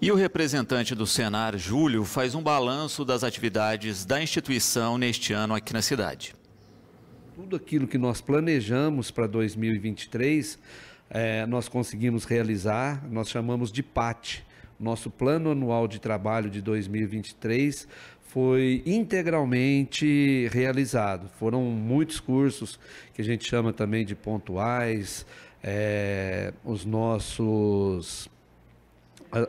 E o representante do Senar, Júlio, faz um balanço das atividades da instituição neste ano aqui na cidade. Tudo aquilo que nós planejamos para 2023, eh, nós conseguimos realizar, nós chamamos de PAT. Nosso plano anual de trabalho de 2023 foi integralmente realizado. Foram muitos cursos que a gente chama também de pontuais, eh, os nossos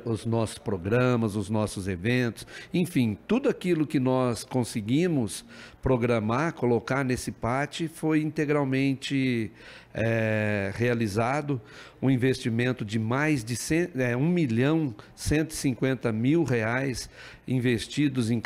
os nossos programas, os nossos eventos, enfim, tudo aquilo que nós conseguimos programar, colocar nesse PAT foi integralmente é, realizado, um investimento de mais de 1 é, 1 milhão 150 mil reais investidos em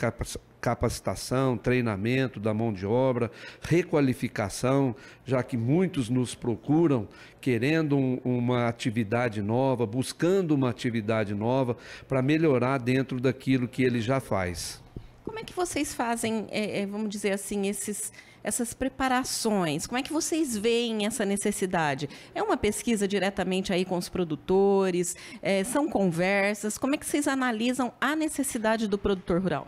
capacitação, treinamento da mão de obra, requalificação, já que muitos nos procuram querendo um, uma atividade nova, buscando uma atividade nova para melhorar dentro daquilo que ele já faz. Como é que vocês fazem, é, é vamos dizer assim, esses essas preparações? Como é que vocês veem essa necessidade? É uma pesquisa diretamente aí com os produtores? É, são conversas? Como é que vocês analisam a necessidade do produtor rural?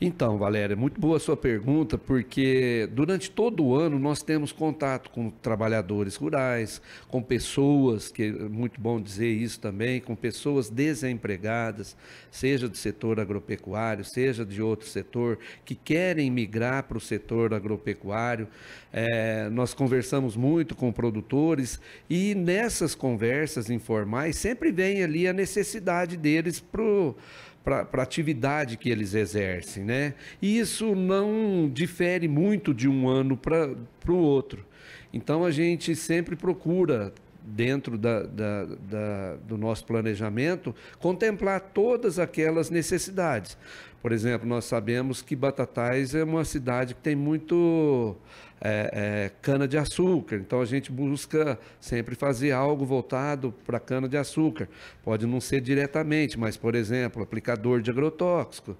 Então, Valéria, é muito boa a sua pergunta, porque durante todo o ano nós temos contato com trabalhadores rurais, com pessoas, que é muito bom dizer isso também, com pessoas desempregadas, seja do setor agropecuário, seja de outro setor, que querem migrar para o setor agropecuário salário. É, nós conversamos muito com produtores e nessas conversas informais sempre vem ali a necessidade deles pro para a atividade que eles exercem, né? E isso não difere muito de um ano para o outro. Então a gente sempre procura dentro da, da, da, do nosso planejamento, contemplar todas aquelas necessidades. Por exemplo, nós sabemos que Batatais é uma cidade que tem muito é, é, cana-de-açúcar, então a gente busca sempre fazer algo voltado para cana-de-açúcar. Pode não ser diretamente, mas, por exemplo, aplicador de agrotóxico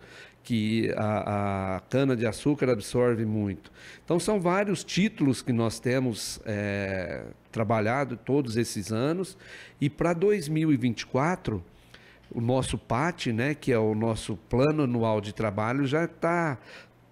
que a, a cana-de-açúcar absorve muito. Então, são vários títulos que nós temos é, trabalhado todos esses anos, e para 2024, o nosso PAT, né, que é o nosso Plano Anual de Trabalho, já está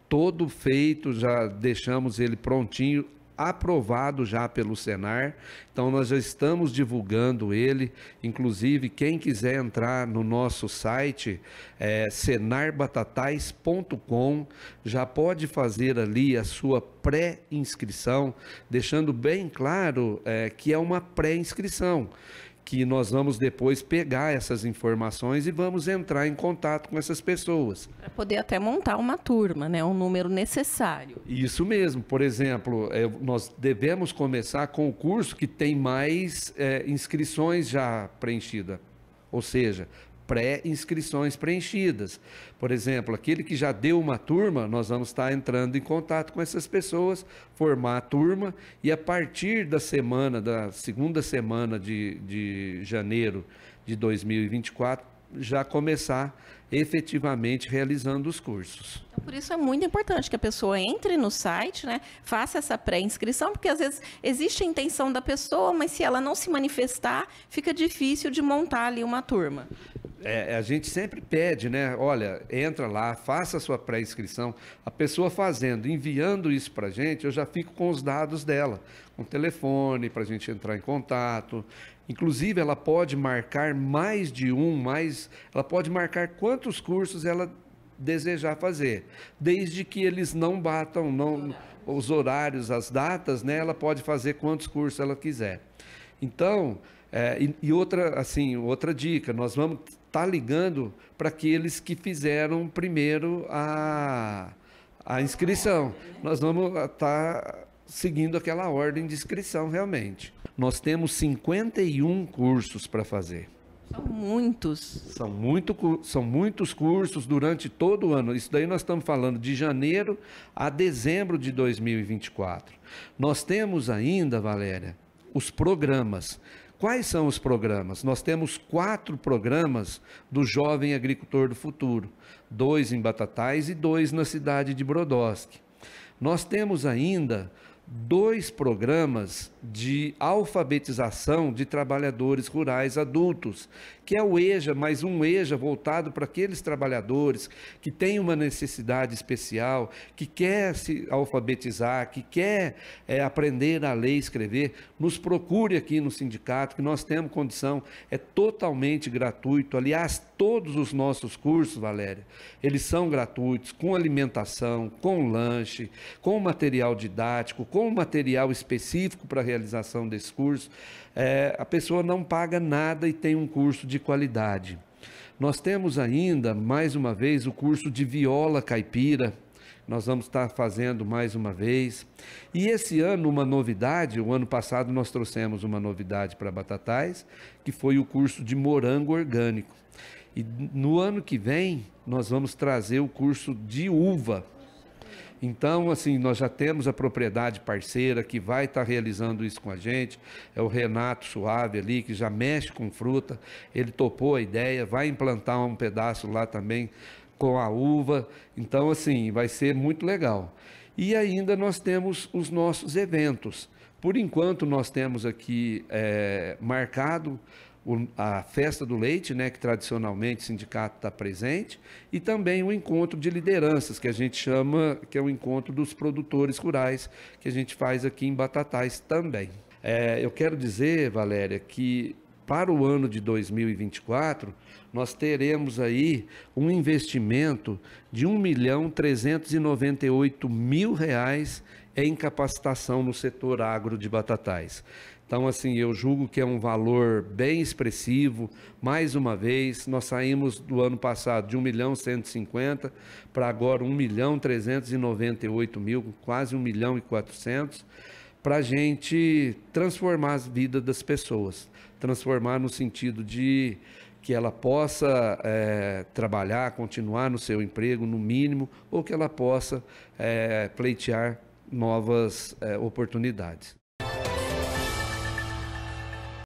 todo feito, já deixamos ele prontinho aprovado já pelo Senar. Então nós já estamos divulgando ele. Inclusive, quem quiser entrar no nosso site é, senarbatatais.com já pode fazer ali a sua pré-inscrição, deixando bem claro é, que é uma pré-inscrição que nós vamos depois pegar essas informações e vamos entrar em contato com essas pessoas. Para poder até montar uma turma, né? um número necessário. Isso mesmo. Por exemplo, é, nós devemos começar com o curso que tem mais é, inscrições já preenchida. Ou seja, pré-inscrições preenchidas. Por exemplo, aquele que já deu uma turma, nós vamos estar entrando em contato com essas pessoas, formar a turma e a partir da semana, da segunda semana de, de janeiro de 2024, já começar efetivamente realizando os cursos. Então, por isso é muito importante que a pessoa entre no site, né, faça essa pré-inscrição, porque às vezes existe a intenção da pessoa, mas se ela não se manifestar, fica difícil de montar ali uma turma. É, é, a gente sempre pede, né? Olha, entra lá, faça a sua pré-inscrição. A pessoa fazendo, enviando isso para a gente, eu já fico com os dados dela, com o telefone para a gente entrar em contato. Inclusive, ela pode marcar mais de um, mais. Ela pode marcar quantos cursos ela desejar fazer, desde que eles não batam não os horários, as datas, né? Ela pode fazer quantos cursos ela quiser. Então, é, e, e, outra, assim, outra dica, nós vamos estar tá ligando para aqueles que fizeram primeiro a, a inscrição. Nós vamos estar ah, tá seguindo aquela ordem de inscrição realmente. Nós temos 51 cursos para fazer. São muitos. São, muito, são muitos cursos durante todo o ano. Isso daí nós estamos falando de janeiro a dezembro de 2024. Nós temos ainda, Valéria, os programas. Quais são os programas? Nós temos quatro programas do Jovem Agricultor do Futuro: dois em Batatais e dois na cidade de Brodowski. Nós temos ainda dois programas de alfabetização de trabalhadores rurais adultos, que é o EJA, mais um EJA voltado para aqueles trabalhadores que têm uma necessidade especial, que quer se alfabetizar, que quer é, aprender a ler e escrever, nos procure aqui no sindicato, que nós temos condição, é totalmente gratuito. Aliás, todos os nossos cursos, Valéria, eles são gratuitos, com alimentação, com lanche, com material didático, com material específico para a realização desse curso. É, a pessoa não paga nada e tem um curso de qualidade. Nós temos ainda, mais uma vez, o curso de viola caipira. Nós vamos estar fazendo mais uma vez. E esse ano, uma novidade: o ano passado nós trouxemos uma novidade para Batatais, que foi o curso de morango orgânico. E no ano que vem, nós vamos trazer o curso de uva. Então, assim, nós já temos a propriedade parceira que vai estar realizando isso com a gente. É o Renato Suave ali, que já mexe com fruta. Ele topou a ideia, vai implantar um pedaço lá também com a uva. Então, assim, vai ser muito legal. E ainda nós temos os nossos eventos. Por enquanto, nós temos aqui é, marcado a festa do leite, né, que tradicionalmente o sindicato está presente, e também o encontro de lideranças, que a gente chama, que é o encontro dos produtores rurais, que a gente faz aqui em Batatais também. É, eu quero dizer, Valéria, que para o ano de 2024, nós teremos aí um investimento de R$ 1 milhão 398 mil reais em capacitação no setor agro de Batatais. Então, assim, eu julgo que é um valor bem expressivo. Mais uma vez, nós saímos do ano passado de 1 milhão 150 para agora 1 milhão 398 mil, quase 1 milhão e 400, para a gente transformar a vida das pessoas. Transformar no sentido de que ela possa é, trabalhar, continuar no seu emprego, no mínimo, ou que ela possa é, pleitear novas é, oportunidades.